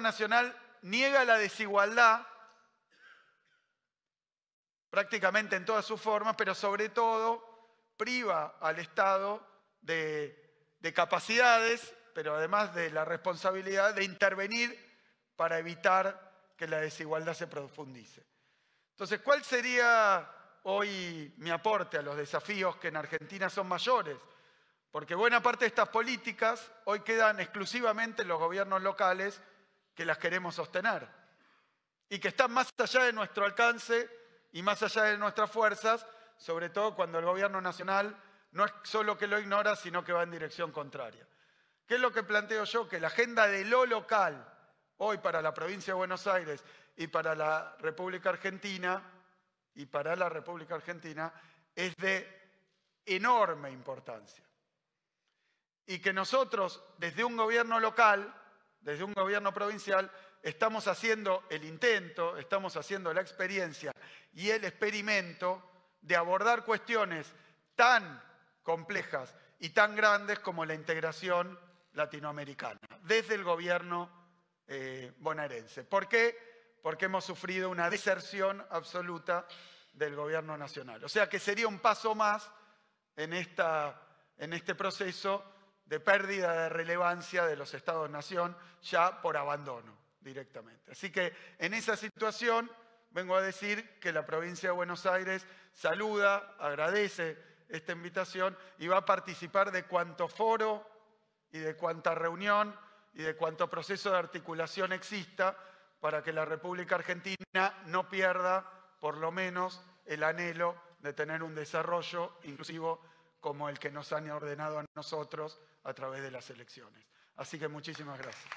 nacional niega la desigualdad prácticamente en todas sus formas, pero sobre todo priva al Estado de capacidades, pero además de la responsabilidad de intervenir para evitar que la desigualdad se profundice. Entonces, ¿cuál sería hoy mi aporte a los desafíos que en Argentina son mayores? Porque buena parte de estas políticas hoy quedan exclusivamente en los gobiernos locales que las queremos sostener y que están más allá de nuestro alcance y más allá de nuestras fuerzas, sobre todo cuando el gobierno nacional no es solo que lo ignora, sino que va en dirección contraria. ¿Qué es lo que planteo yo? Que la agenda de lo local, hoy para la provincia de Buenos Aires y para la República Argentina, y para la República Argentina, es de enorme importancia. Y que nosotros, desde un gobierno local, desde un gobierno provincial, estamos haciendo el intento, estamos haciendo la experiencia y el experimento de abordar cuestiones tan complejas y tan grandes como la integración latinoamericana, desde el gobierno eh, bonaerense. ¿Por qué? Porque hemos sufrido una deserción absoluta del gobierno nacional. O sea que sería un paso más en, esta, en este proceso de pérdida de relevancia de los estados-nación ya por abandono directamente. Así que en esa situación vengo a decir que la provincia de Buenos Aires saluda, agradece esta invitación y va a participar de cuanto foro y de cuánta reunión y de cuánto proceso de articulación exista para que la República Argentina no pierda por lo menos el anhelo de tener un desarrollo inclusivo como el que nos han ordenado a nosotros a través de las elecciones. Así que muchísimas gracias.